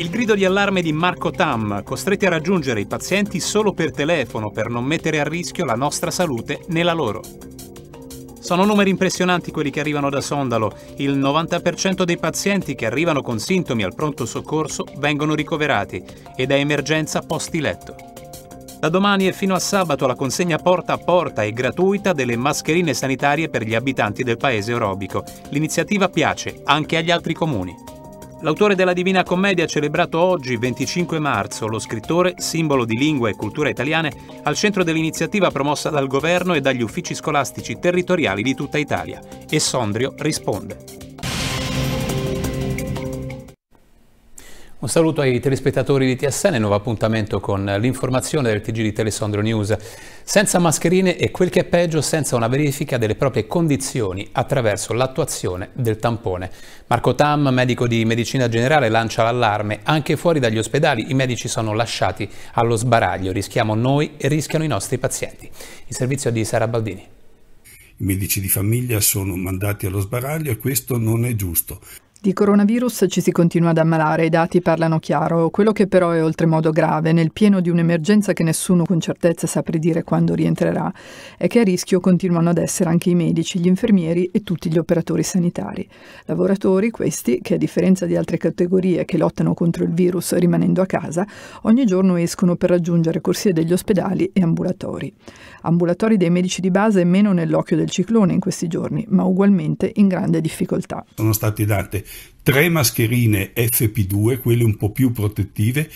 Il grido di allarme di Marco Tam, costretti a raggiungere i pazienti solo per telefono per non mettere a rischio la nostra salute né la loro. Sono numeri impressionanti quelli che arrivano da Sondalo. Il 90% dei pazienti che arrivano con sintomi al pronto soccorso vengono ricoverati ed è emergenza posti letto. Da domani e fino a sabato la consegna porta a porta e gratuita delle mascherine sanitarie per gli abitanti del paese aerobico. L'iniziativa piace anche agli altri comuni. L'autore della Divina Commedia celebrato oggi, 25 marzo, lo scrittore, simbolo di lingua e cultura italiane, al centro dell'iniziativa promossa dal governo e dagli uffici scolastici territoriali di tutta Italia. E Sondrio risponde. Un saluto ai telespettatori di TSN, nuovo appuntamento con l'informazione del TG di Telesondro News. Senza mascherine e quel che è peggio, senza una verifica delle proprie condizioni attraverso l'attuazione del tampone. Marco Tam, medico di medicina generale, lancia l'allarme. Anche fuori dagli ospedali i medici sono lasciati allo sbaraglio. Rischiamo noi e rischiano i nostri pazienti. Il servizio di Sara Baldini. I medici di famiglia sono mandati allo sbaraglio e questo non è giusto. Di coronavirus ci si continua ad ammalare, i dati parlano chiaro. Quello che però è oltremodo grave, nel pieno di un'emergenza che nessuno con certezza sa predire quando rientrerà, è che a rischio continuano ad essere anche i medici, gli infermieri e tutti gli operatori sanitari. Lavoratori, questi, che a differenza di altre categorie che lottano contro il virus rimanendo a casa, ogni giorno escono per raggiungere corsie degli ospedali e ambulatori. Ambulatori dei medici di base meno nell'occhio del ciclone in questi giorni, ma ugualmente in grande difficoltà. Sono stati dati tre mascherine FP2, quelle un po' più protettive,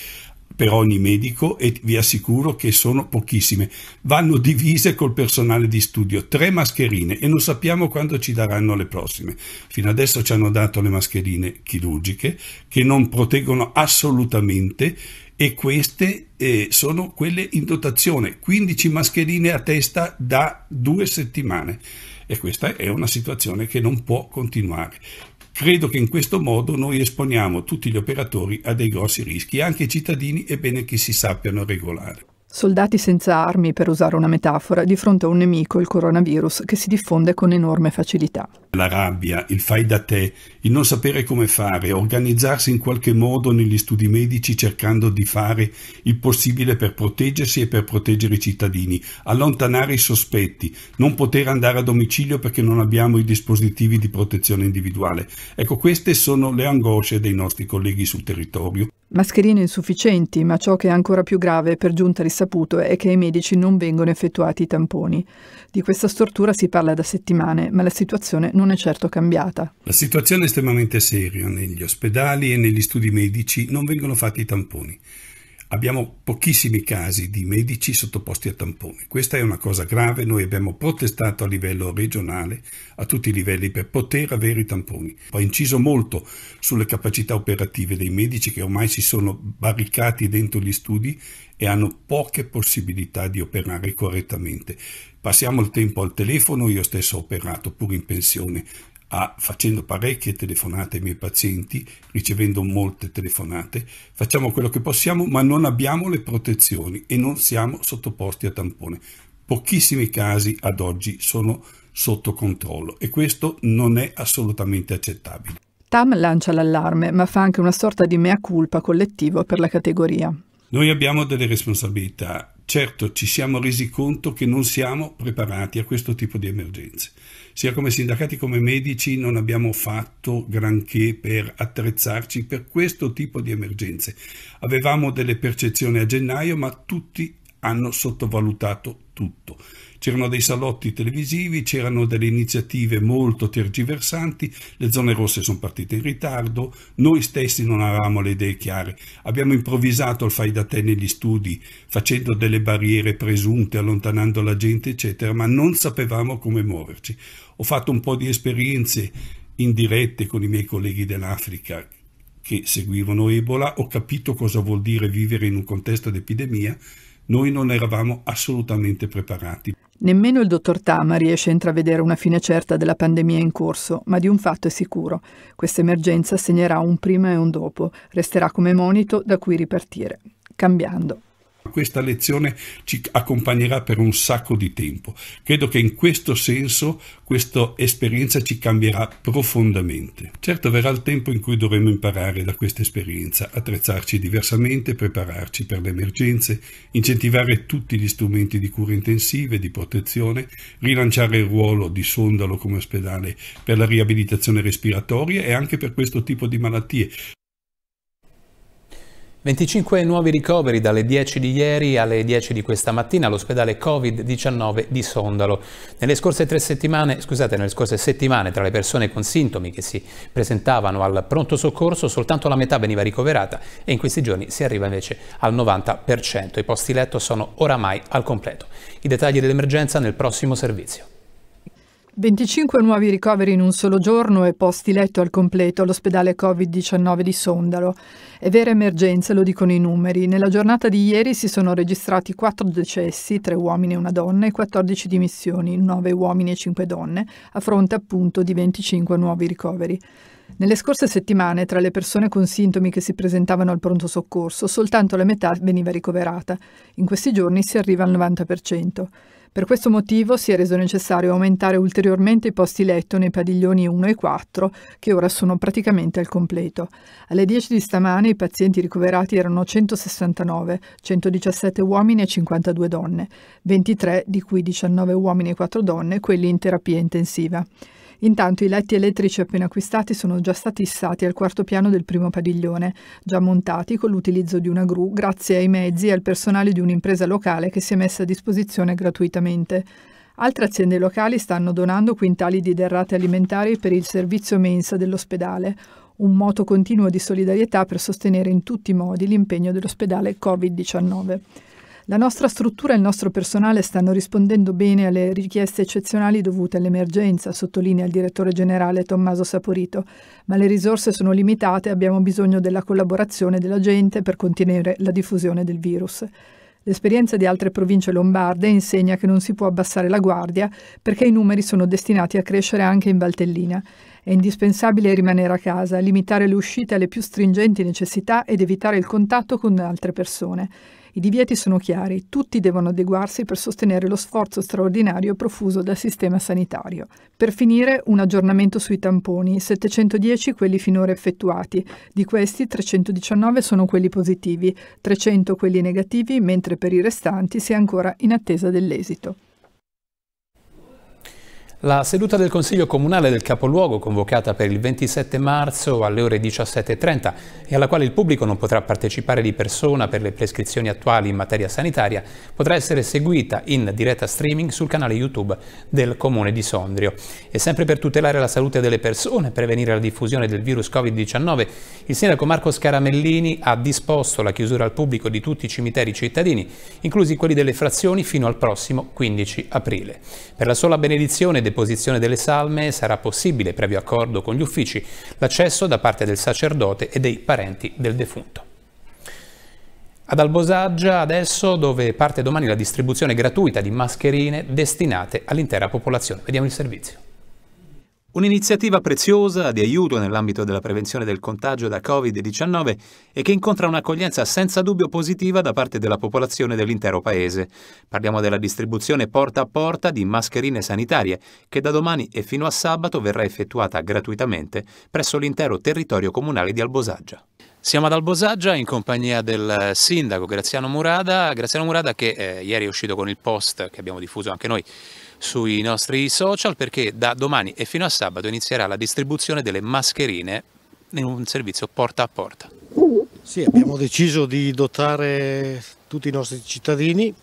per ogni medico e vi assicuro che sono pochissime. Vanno divise col personale di studio, tre mascherine e non sappiamo quando ci daranno le prossime. Fino adesso ci hanno dato le mascherine chirurgiche che non proteggono assolutamente e queste eh, sono quelle in dotazione, 15 mascherine a testa da due settimane e questa è una situazione che non può continuare. Credo che in questo modo noi esponiamo tutti gli operatori a dei grossi rischi, anche i cittadini è bene che si sappiano regolare. Soldati senza armi, per usare una metafora, di fronte a un nemico, il coronavirus, che si diffonde con enorme facilità. La rabbia, il fai da te, il non sapere come fare, organizzarsi in qualche modo negli studi medici cercando di fare il possibile per proteggersi e per proteggere i cittadini, allontanare i sospetti, non poter andare a domicilio perché non abbiamo i dispositivi di protezione individuale. Ecco, queste sono le angosce dei nostri colleghi sul territorio mascherine insufficienti, ma ciò che è ancora più grave, per giunta risaputo, è che ai medici non vengono effettuati i tamponi. Di questa stortura si parla da settimane, ma la situazione non è certo cambiata. La situazione è estremamente seria. Negli ospedali e negli studi medici non vengono fatti i tamponi. Abbiamo pochissimi casi di medici sottoposti a tampone. Questa è una cosa grave, noi abbiamo protestato a livello regionale, a tutti i livelli, per poter avere i tamponi. Ho inciso molto sulle capacità operative dei medici che ormai si sono barricati dentro gli studi e hanno poche possibilità di operare correttamente. Passiamo il tempo al telefono, io stesso ho operato pur in pensione a, facendo parecchie telefonate ai miei pazienti, ricevendo molte telefonate, facciamo quello che possiamo, ma non abbiamo le protezioni e non siamo sottoposti a tampone. Pochissimi casi ad oggi sono sotto controllo e questo non è assolutamente accettabile. Tam lancia l'allarme, ma fa anche una sorta di mea culpa collettivo per la categoria. Noi abbiamo delle responsabilità. Certo, ci siamo resi conto che non siamo preparati a questo tipo di emergenze sia come sindacati come medici non abbiamo fatto granché per attrezzarci per questo tipo di emergenze. Avevamo delle percezioni a gennaio, ma tutti hanno sottovalutato tutto. C'erano dei salotti televisivi, c'erano delle iniziative molto tergiversanti, le zone rosse sono partite in ritardo, noi stessi non avevamo le idee chiare. Abbiamo improvvisato il fai da te negli studi, facendo delle barriere presunte, allontanando la gente, eccetera, ma non sapevamo come muoverci. Ho fatto un po' di esperienze in dirette con i miei colleghi dell'Africa che seguivano Ebola, ho capito cosa vuol dire vivere in un contesto d'epidemia noi non eravamo assolutamente preparati. Nemmeno il dottor Tama riesce a intravedere una fine certa della pandemia in corso, ma di un fatto è sicuro. Questa emergenza segnerà un prima e un dopo, resterà come monito da cui ripartire, cambiando. Questa lezione ci accompagnerà per un sacco di tempo. Credo che in questo senso questa esperienza ci cambierà profondamente. Certo verrà il tempo in cui dovremo imparare da questa esperienza, attrezzarci diversamente, prepararci per le emergenze, incentivare tutti gli strumenti di cura intensive, di protezione, rilanciare il ruolo di Sondalo come ospedale per la riabilitazione respiratoria e anche per questo tipo di malattie, 25 nuovi ricoveri dalle 10 di ieri alle 10 di questa mattina all'ospedale Covid-19 di Sondalo. Nelle scorse, settimane, scusate, nelle scorse settimane, tra le persone con sintomi che si presentavano al pronto soccorso, soltanto la metà veniva ricoverata e in questi giorni si arriva invece al 90%. I posti letto sono oramai al completo. I dettagli dell'emergenza nel prossimo servizio. 25 nuovi ricoveri in un solo giorno e posti letto al completo all'ospedale Covid-19 di Sondalo. È vera emergenza, lo dicono i numeri. Nella giornata di ieri si sono registrati 4 decessi, 3 uomini e una donna, e 14 dimissioni, 9 uomini e 5 donne, a fronte appunto di 25 nuovi ricoveri. Nelle scorse settimane, tra le persone con sintomi che si presentavano al pronto soccorso, soltanto la metà veniva ricoverata. In questi giorni si arriva al 90%. Per questo motivo si è reso necessario aumentare ulteriormente i posti letto nei padiglioni 1 e 4, che ora sono praticamente al completo. Alle 10 di stamane i pazienti ricoverati erano 169, 117 uomini e 52 donne, 23 di cui 19 uomini e 4 donne, quelli in terapia intensiva. Intanto i letti elettrici appena acquistati sono già stati issati al quarto piano del primo padiglione, già montati con l'utilizzo di una gru grazie ai mezzi e al personale di un'impresa locale che si è messa a disposizione gratuitamente. Altre aziende locali stanno donando quintali di derrate alimentari per il servizio mensa dell'ospedale, un moto continuo di solidarietà per sostenere in tutti i modi l'impegno dell'ospedale Covid-19. La nostra struttura e il nostro personale stanno rispondendo bene alle richieste eccezionali dovute all'emergenza, sottolinea il direttore generale Tommaso Saporito, ma le risorse sono limitate e abbiamo bisogno della collaborazione della gente per contenere la diffusione del virus. L'esperienza di altre province lombarde insegna che non si può abbassare la guardia perché i numeri sono destinati a crescere anche in Valtellina è indispensabile rimanere a casa, limitare le uscite alle più stringenti necessità ed evitare il contatto con altre persone. I divieti sono chiari, tutti devono adeguarsi per sostenere lo sforzo straordinario profuso dal sistema sanitario. Per finire, un aggiornamento sui tamponi, 710 quelli finora effettuati, di questi 319 sono quelli positivi, 300 quelli negativi, mentre per i restanti si è ancora in attesa dell'esito. La seduta del Consiglio Comunale del Capoluogo, convocata per il 27 marzo alle ore 17.30 e alla quale il pubblico non potrà partecipare di persona per le prescrizioni attuali in materia sanitaria, potrà essere seguita in diretta streaming sul canale YouTube del Comune di Sondrio. E sempre per tutelare la salute delle persone e prevenire la diffusione del virus Covid-19, il sindaco Marco Scaramellini ha disposto la chiusura al pubblico di tutti i cimiteri cittadini, inclusi quelli delle frazioni, fino al prossimo 15 aprile. Per la sola benedizione deposizione delle salme sarà possibile, previo accordo con gli uffici, l'accesso da parte del sacerdote e dei parenti del defunto. Ad Albosaggia adesso dove parte domani la distribuzione gratuita di mascherine destinate all'intera popolazione. Vediamo il servizio. Un'iniziativa preziosa di aiuto nell'ambito della prevenzione del contagio da Covid-19 e che incontra un'accoglienza senza dubbio positiva da parte della popolazione dell'intero Paese. Parliamo della distribuzione porta a porta di mascherine sanitarie che da domani e fino a sabato verrà effettuata gratuitamente presso l'intero territorio comunale di Albosaggia. Siamo ad Albosaggia in compagnia del sindaco Graziano Murada, Graziano Murada che eh, ieri è uscito con il post che abbiamo diffuso anche noi sui nostri social perché da domani e fino a sabato inizierà la distribuzione delle mascherine in un servizio porta a porta. Sì, abbiamo deciso di dotare tutti i nostri cittadini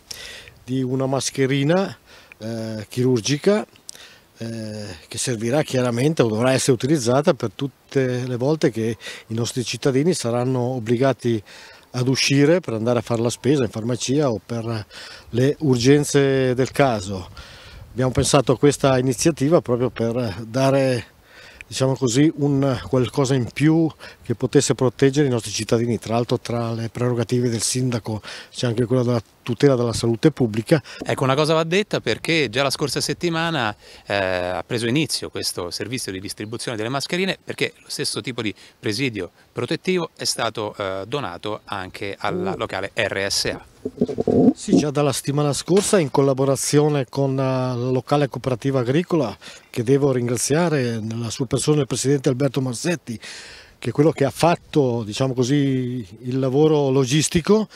di una mascherina eh, chirurgica eh, che servirà chiaramente o dovrà essere utilizzata per tutte le volte che i nostri cittadini saranno obbligati ad uscire per andare a fare la spesa in farmacia o per le urgenze del caso. Abbiamo pensato a questa iniziativa proprio per dare diciamo così, un qualcosa in più che potesse proteggere i nostri cittadini. Tra l'altro tra le prerogative del sindaco c'è anche quella della tutela della salute pubblica. Ecco, una cosa va detta perché già la scorsa settimana eh, ha preso inizio questo servizio di distribuzione delle mascherine perché lo stesso tipo di presidio protettivo è stato eh, donato anche alla locale RSA. Sì, già dalla settimana scorsa in collaborazione con eh, la locale cooperativa agricola che devo ringraziare nella sua persona il presidente Alberto Marsetti che è quello che ha fatto diciamo così, il lavoro logistico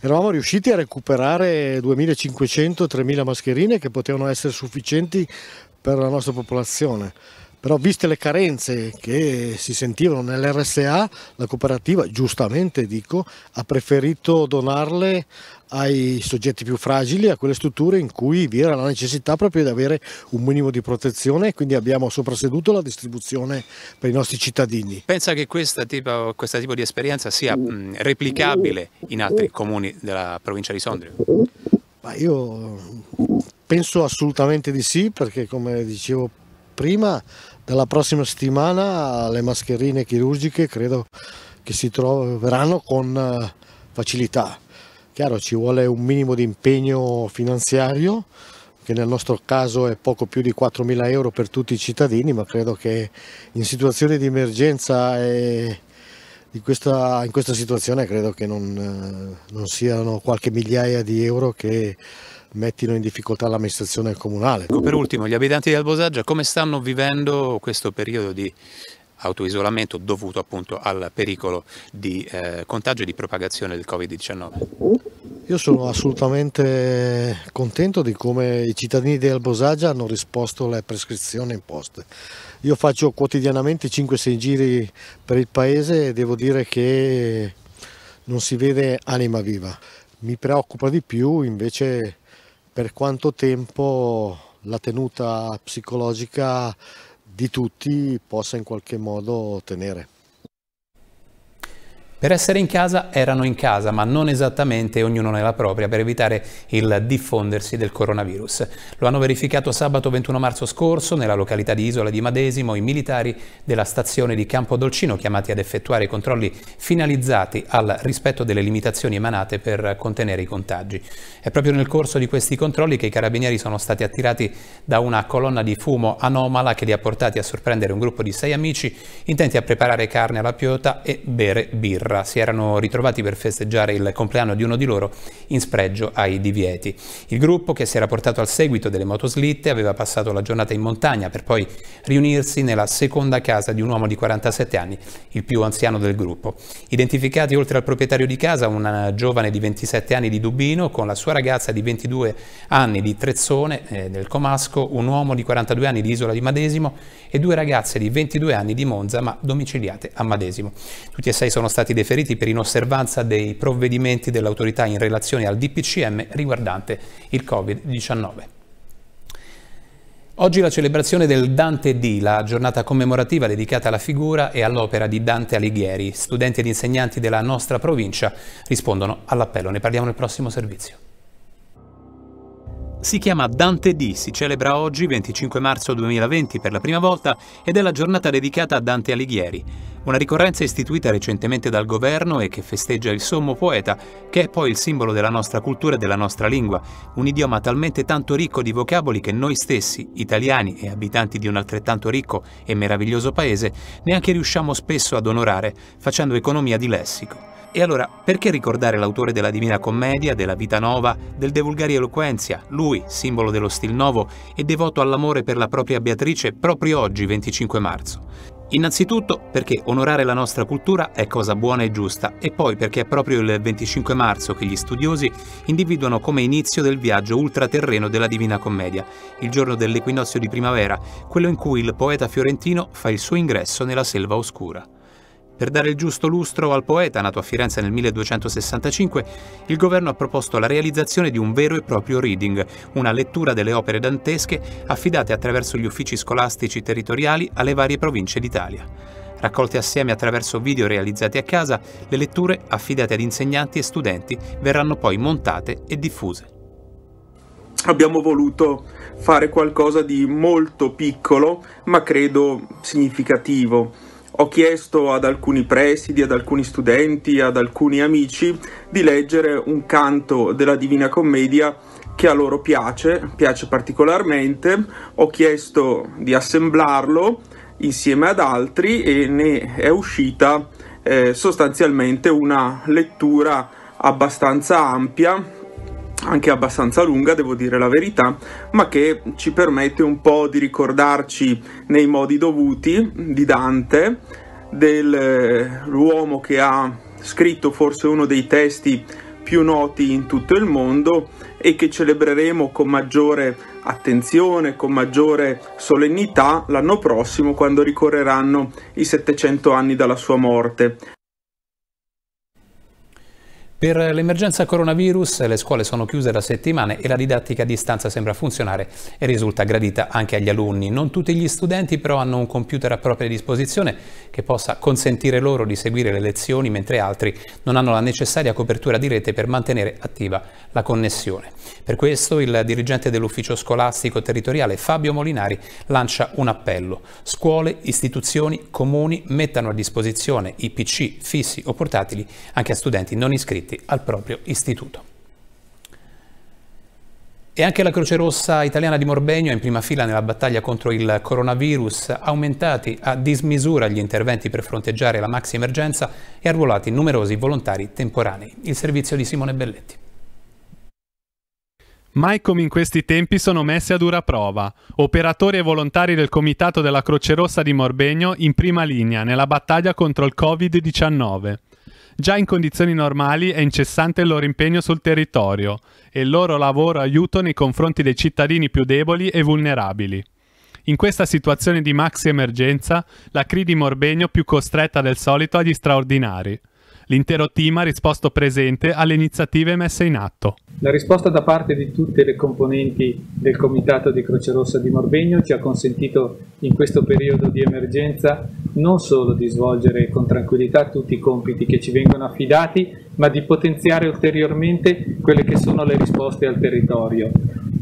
eravamo riusciti a recuperare 2500-3000 mascherine che potevano essere sufficienti per la nostra popolazione però viste le carenze che si sentivano nell'RSA, la cooperativa, giustamente dico, ha preferito donarle ai soggetti più fragili, a quelle strutture in cui vi era la necessità proprio di avere un minimo di protezione, e quindi abbiamo soprasseduto la distribuzione per i nostri cittadini. Pensa che questo tipo, questo tipo di esperienza sia mm, replicabile in altri comuni della provincia di Sondrio? Ma io penso assolutamente di sì, perché come dicevo prima, prima dalla prossima settimana le mascherine chirurgiche credo che si troveranno con eh, facilità. Chiaro ci vuole un minimo di impegno finanziario che nel nostro caso è poco più di 4.000 euro per tutti i cittadini, ma credo che in situazioni di emergenza e in questa, in questa situazione credo che non, eh, non siano qualche migliaia di euro che mettino in difficoltà l'amministrazione comunale. Ecco, per ultimo, gli abitanti di Albosaggia come stanno vivendo questo periodo di autoisolamento dovuto appunto al pericolo di eh, contagio e di propagazione del Covid-19? Io sono assolutamente contento di come i cittadini di Albosaggia hanno risposto alle prescrizioni imposte. Io faccio quotidianamente 5-6 giri per il paese e devo dire che non si vede anima viva. Mi preoccupa di più invece per quanto tempo la tenuta psicologica di tutti possa in qualche modo tenere. Per essere in casa erano in casa, ma non esattamente ognuno nella propria per evitare il diffondersi del coronavirus. Lo hanno verificato sabato 21 marzo scorso nella località di Isola di Madesimo i militari della stazione di Campo Dolcino chiamati ad effettuare i controlli finalizzati al rispetto delle limitazioni emanate per contenere i contagi. È proprio nel corso di questi controlli che i carabinieri sono stati attirati da una colonna di fumo anomala che li ha portati a sorprendere un gruppo di sei amici intenti a preparare carne alla piota e bere birra terra si erano ritrovati per festeggiare il compleanno di uno di loro in spregio ai divieti. Il gruppo che si era portato al seguito delle motoslitte aveva passato la giornata in montagna per poi riunirsi nella seconda casa di un uomo di 47 anni, il più anziano del gruppo. Identificati oltre al proprietario di casa una giovane di 27 anni di Dubbino con la sua ragazza di 22 anni di Trezzone eh, del Comasco, un uomo di 42 anni di Isola di Madesimo e due ragazze di 22 anni di Monza ma domiciliate a Madesimo. Tutti e sei sono stati deferiti per inosservanza dei provvedimenti dell'autorità in relazione al DPCM riguardante il Covid-19. Oggi la celebrazione del Dante D, la giornata commemorativa dedicata alla figura e all'opera di Dante Alighieri. Studenti ed insegnanti della nostra provincia rispondono all'appello. Ne parliamo nel prossimo servizio. Si chiama Dante D, si celebra oggi 25 marzo 2020 per la prima volta ed è la giornata dedicata a Dante Alighieri una ricorrenza istituita recentemente dal governo e che festeggia il sommo poeta, che è poi il simbolo della nostra cultura e della nostra lingua, un idioma talmente tanto ricco di vocaboli che noi stessi, italiani e abitanti di un altrettanto ricco e meraviglioso paese, neanche riusciamo spesso ad onorare, facendo economia di lessico. E allora, perché ricordare l'autore della Divina Commedia, della Vita Nova, del De Vulgari Eloquenzia, lui, simbolo dello stil nuovo e devoto all'amore per la propria Beatrice, proprio oggi, 25 marzo? Innanzitutto perché onorare la nostra cultura è cosa buona e giusta e poi perché è proprio il 25 marzo che gli studiosi individuano come inizio del viaggio ultraterreno della Divina Commedia, il giorno dell'equinozio di primavera, quello in cui il poeta fiorentino fa il suo ingresso nella selva oscura. Per dare il giusto lustro al poeta, nato a Firenze nel 1265, il governo ha proposto la realizzazione di un vero e proprio reading, una lettura delle opere dantesche affidate attraverso gli uffici scolastici territoriali alle varie province d'Italia. Raccolte assieme attraverso video realizzati a casa, le letture, affidate ad insegnanti e studenti, verranno poi montate e diffuse. Abbiamo voluto fare qualcosa di molto piccolo, ma credo significativo ho chiesto ad alcuni presidi, ad alcuni studenti, ad alcuni amici di leggere un canto della Divina Commedia che a loro piace, piace particolarmente, ho chiesto di assemblarlo insieme ad altri e ne è uscita eh, sostanzialmente una lettura abbastanza ampia anche abbastanza lunga, devo dire la verità, ma che ci permette un po' di ricordarci nei modi dovuti di Dante, dell'uomo eh, che ha scritto forse uno dei testi più noti in tutto il mondo e che celebreremo con maggiore attenzione, con maggiore solennità l'anno prossimo quando ricorreranno i 700 anni dalla sua morte. Per l'emergenza coronavirus le scuole sono chiuse da settimane e la didattica a distanza sembra funzionare e risulta gradita anche agli alunni. Non tutti gli studenti però hanno un computer a propria disposizione che possa consentire loro di seguire le lezioni mentre altri non hanno la necessaria copertura di rete per mantenere attiva la connessione. Per questo il dirigente dell'ufficio scolastico territoriale Fabio Molinari lancia un appello. Scuole, istituzioni, comuni mettano a disposizione i PC fissi o portatili anche a studenti non iscritti iscritti al proprio istituto. E anche la Croce Rossa italiana di Morbegno è in prima fila nella battaglia contro il coronavirus, aumentati a dismisura gli interventi per fronteggiare la maxi emergenza e arruolati numerosi volontari temporanei. Il servizio di Simone Belletti. Mai come in questi tempi sono messi a dura prova. Operatori e volontari del Comitato della Croce Rossa di Morbegno in prima linea nella battaglia contro il Covid-19. Già in condizioni normali è incessante il loro impegno sul territorio e il loro lavoro aiuto nei confronti dei cittadini più deboli e vulnerabili. In questa situazione di maxi emergenza, la CRI di Morbegno più costretta del solito agli straordinari. L'intero team ha risposto presente alle iniziative messe in atto. La risposta da parte di tutte le componenti del comitato di Croce Rossa di Morbegno ci ha consentito in questo periodo di emergenza non solo di svolgere con tranquillità tutti i compiti che ci vengono affidati, ma di potenziare ulteriormente quelle che sono le risposte al territorio.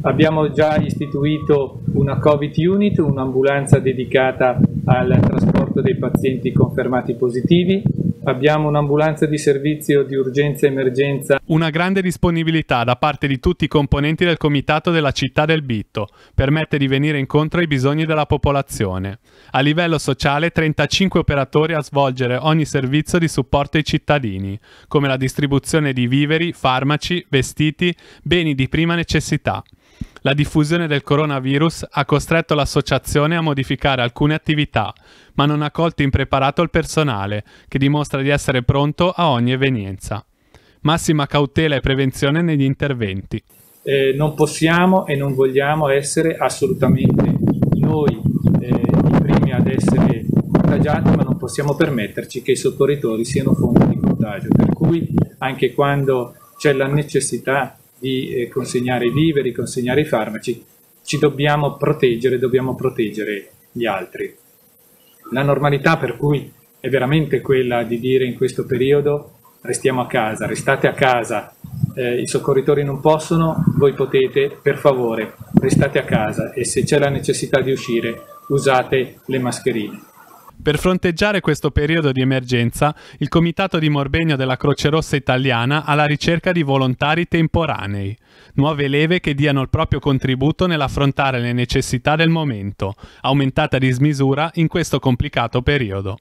Abbiamo già istituito una Covid Unit, un'ambulanza dedicata al trasporto dei pazienti confermati positivi, Abbiamo un'ambulanza di servizio di urgenza e emergenza. Una grande disponibilità da parte di tutti i componenti del comitato della città del Bitto permette di venire incontro ai bisogni della popolazione. A livello sociale 35 operatori a svolgere ogni servizio di supporto ai cittadini, come la distribuzione di viveri, farmaci, vestiti, beni di prima necessità la diffusione del coronavirus ha costretto l'associazione a modificare alcune attività, ma non ha colto impreparato il personale, che dimostra di essere pronto a ogni evenienza. Massima cautela e prevenzione negli interventi. Eh, non possiamo e non vogliamo essere assolutamente noi eh, i primi ad essere contagiati, ma non possiamo permetterci che i soccorritori siano fonte di contagio. Per cui anche quando c'è la necessità di eh, consegnare i viveri, consegnare i farmaci, ci dobbiamo proteggere, dobbiamo proteggere gli altri. La normalità per cui è veramente quella di dire in questo periodo restiamo a casa, restate a casa, eh, i soccorritori non possono, voi potete, per favore, restate a casa e se c'è la necessità di uscire usate le mascherine. Per fronteggiare questo periodo di emergenza, il Comitato di Morbegno della Croce Rossa Italiana ha la ricerca di volontari temporanei, nuove leve che diano il proprio contributo nell'affrontare le necessità del momento, aumentata di smisura in questo complicato periodo.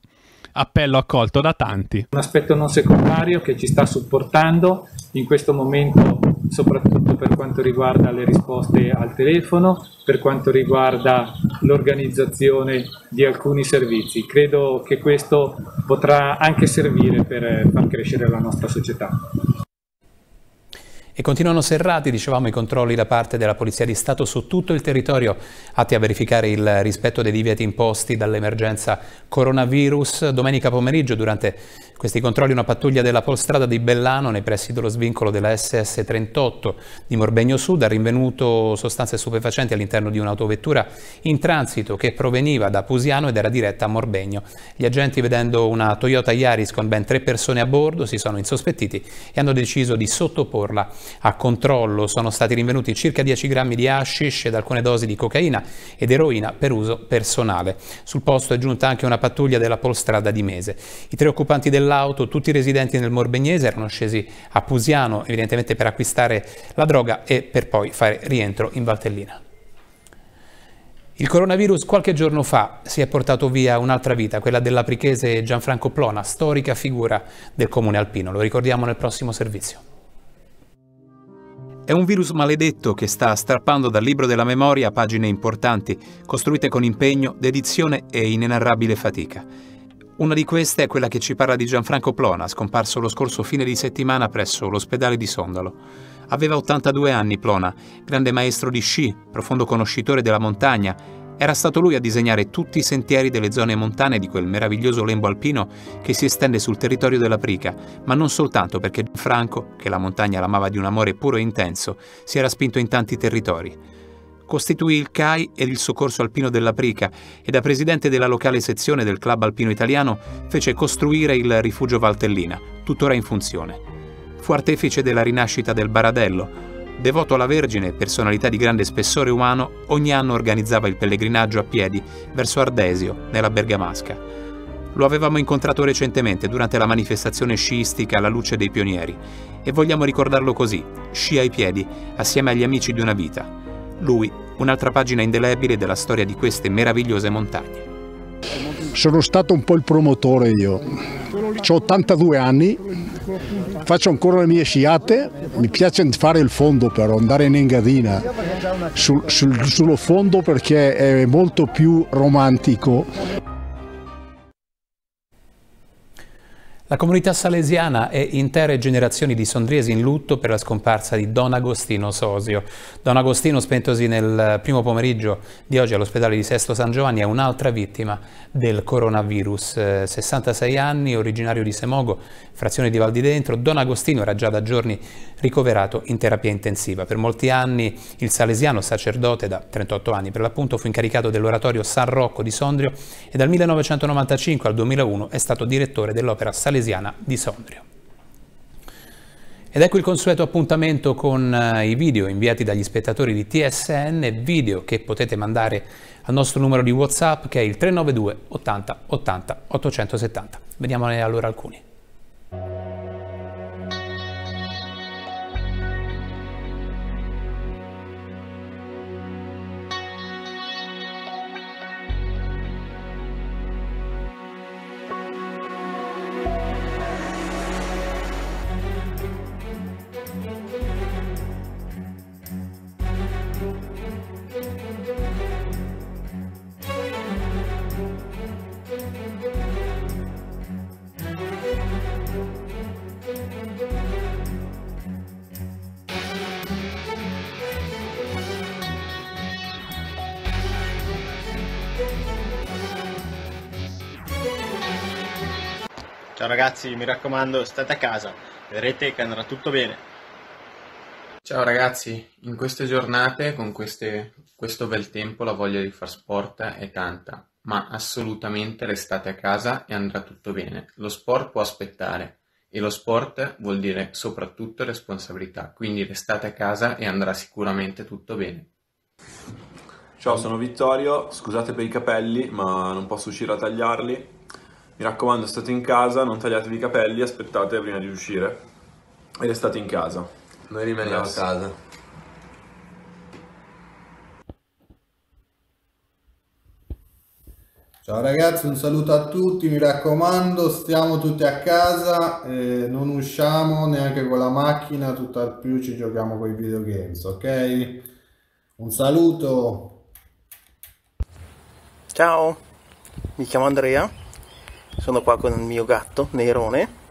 Appello accolto da tanti. Un aspetto non secondario che ci sta supportando in questo momento, soprattutto per quanto riguarda le risposte al telefono, per quanto riguarda l'organizzazione di alcuni servizi. Credo che questo potrà anche servire per far crescere la nostra società. E continuano serrati, dicevamo, i controlli da parte della Polizia di Stato su tutto il territorio atti a verificare il rispetto dei divieti imposti dall'emergenza coronavirus. Domenica pomeriggio, durante questi controlli, una pattuglia della polstrada di Bellano, nei pressi dello svincolo della SS 38 di Morbegno Sud, ha rinvenuto sostanze stupefacenti all'interno di un'autovettura in transito che proveniva da Pusiano ed era diretta a Morbegno. Gli agenti, vedendo una Toyota Yaris con ben tre persone a bordo, si sono insospettiti e hanno deciso di sottoporla a controllo sono stati rinvenuti circa 10 grammi di hashish ed alcune dosi di cocaina ed eroina per uso personale. Sul posto è giunta anche una pattuglia della polstrada di Mese. I tre occupanti dell'auto, tutti residenti nel Morbegnese, erano scesi a Pusiano evidentemente per acquistare la droga e per poi fare rientro in Valtellina. Il coronavirus qualche giorno fa si è portato via un'altra vita, quella dell'aprichese Gianfranco Plona, storica figura del comune alpino. Lo ricordiamo nel prossimo servizio. È un virus maledetto che sta strappando dal libro della memoria pagine importanti, costruite con impegno, dedizione e inenarrabile fatica. Una di queste è quella che ci parla di Gianfranco Plona, scomparso lo scorso fine di settimana presso l'ospedale di Sondalo. Aveva 82 anni Plona, grande maestro di sci, profondo conoscitore della montagna, era stato lui a disegnare tutti i sentieri delle zone montane di quel meraviglioso lembo alpino che si estende sul territorio dell'Aprica, ma non soltanto perché Franco, che la montagna l'amava di un amore puro e intenso, si era spinto in tanti territori. Costituì il CAI e il Soccorso Alpino dell'Aprica e da presidente della locale sezione del Club Alpino Italiano fece costruire il Rifugio Valtellina, tuttora in funzione. Fu artefice della rinascita del Baradello, Devoto alla Vergine e personalità di grande spessore umano, ogni anno organizzava il pellegrinaggio a piedi verso Ardesio, nella Bergamasca. Lo avevamo incontrato recentemente durante la manifestazione sciistica alla luce dei pionieri e vogliamo ricordarlo così, sci ai piedi, assieme agli amici di una vita. Lui, un'altra pagina indelebile della storia di queste meravigliose montagne. Sono stato un po' il promotore io, ho 82 anni, faccio ancora le mie sciate, mi piace fare il fondo però, andare in engadina sul, sul, sullo fondo perché è molto più romantico. La comunità salesiana e intere generazioni di sondriesi in lutto per la scomparsa di Don Agostino Sosio. Don Agostino, spentosi nel primo pomeriggio di oggi all'ospedale di Sesto San Giovanni, è un'altra vittima del coronavirus. 66 eh, anni, originario di Semogo, frazione di Val di Dentro, Don Agostino era già da giorni ricoverato in terapia intensiva. Per molti anni il salesiano sacerdote, da 38 anni per l'appunto, fu incaricato dell'oratorio San Rocco di Sondrio e dal 1995 al 2001 è stato direttore dell'opera salesiana Salesiana di Sondrio. Ed ecco il consueto appuntamento con eh, i video inviati dagli spettatori di TSN, video che potete mandare al nostro numero di WhatsApp che è il 392 80 80 870. Vediamone allora alcuni. Ciao ragazzi, mi raccomando, state a casa, vedrete che andrà tutto bene. Ciao ragazzi, in queste giornate con queste, questo bel tempo la voglia di far sport è tanta, ma assolutamente restate a casa e andrà tutto bene. Lo sport può aspettare e lo sport vuol dire soprattutto responsabilità, quindi restate a casa e andrà sicuramente tutto bene. Ciao, sono Vittorio, scusate per i capelli, ma non posso uscire a tagliarli, mi raccomando, state in casa, non tagliatevi i capelli, aspettate prima di uscire e restate in casa. Noi rimaniamo Grazie. a casa. Ciao ragazzi, un saluto a tutti, mi raccomando, stiamo tutti a casa, eh, non usciamo neanche con la macchina, tutt'al più ci giochiamo con i videogames, ok? Un saluto! Ciao, mi chiamo Andrea sono qua con il mio gatto, Nerone,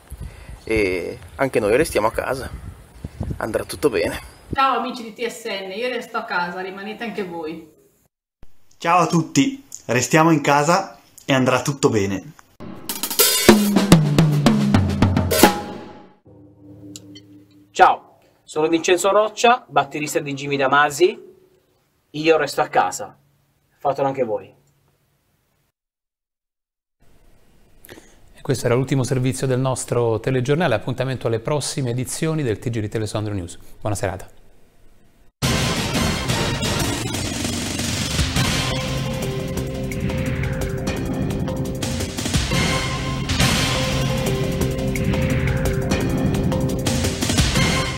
e anche noi restiamo a casa. Andrà tutto bene. Ciao amici di TSN, io resto a casa, rimanete anche voi. Ciao a tutti, restiamo in casa e andrà tutto bene. Ciao, sono Vincenzo Roccia, batterista di Jimmy Damasi. Io resto a casa. Fatelo anche voi. Questo era l'ultimo servizio del nostro telegiornale, appuntamento alle prossime edizioni del TG di Telesandro News. Buona serata.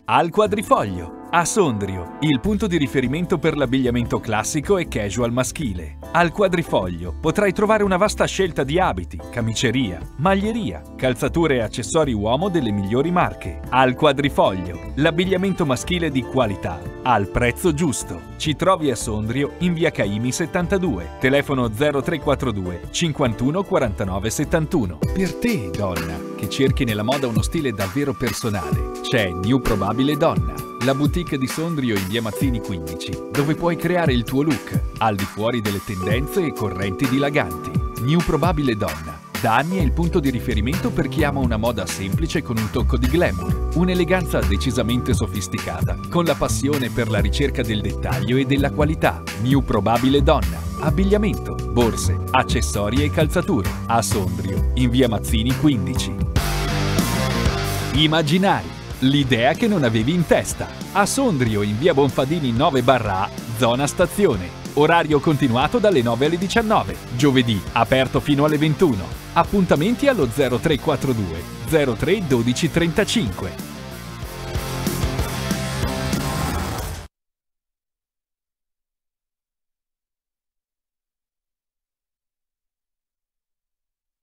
al quadrifoglio. A Sondrio, il punto di riferimento per l'abbigliamento classico e casual maschile. Al quadrifoglio potrai trovare una vasta scelta di abiti, camiceria, maglieria, calzature e accessori uomo delle migliori marche. Al quadrifoglio, l'abbigliamento maschile di qualità, al prezzo giusto. Ci trovi a Sondrio in via Caimi 72, telefono 0342 51 49 71. Per te, donna, che cerchi nella moda uno stile davvero personale, c'è New Probabile Donna la boutique di Sondrio in via Mazzini 15, dove puoi creare il tuo look, al di fuori delle tendenze e correnti dilaganti. New Probabile Donna. Da anni è il punto di riferimento per chi ama una moda semplice con un tocco di glamour, un'eleganza decisamente sofisticata, con la passione per la ricerca del dettaglio e della qualità. New Probabile Donna. Abbigliamento, borse, accessori e calzature. A Sondrio, in via Mazzini 15. Immaginari l'idea che non avevi in testa. A Sondrio, in via Bonfadini 9 barra zona stazione. Orario continuato dalle 9 alle 19. Giovedì, aperto fino alle 21. Appuntamenti allo 0342 03 12 35.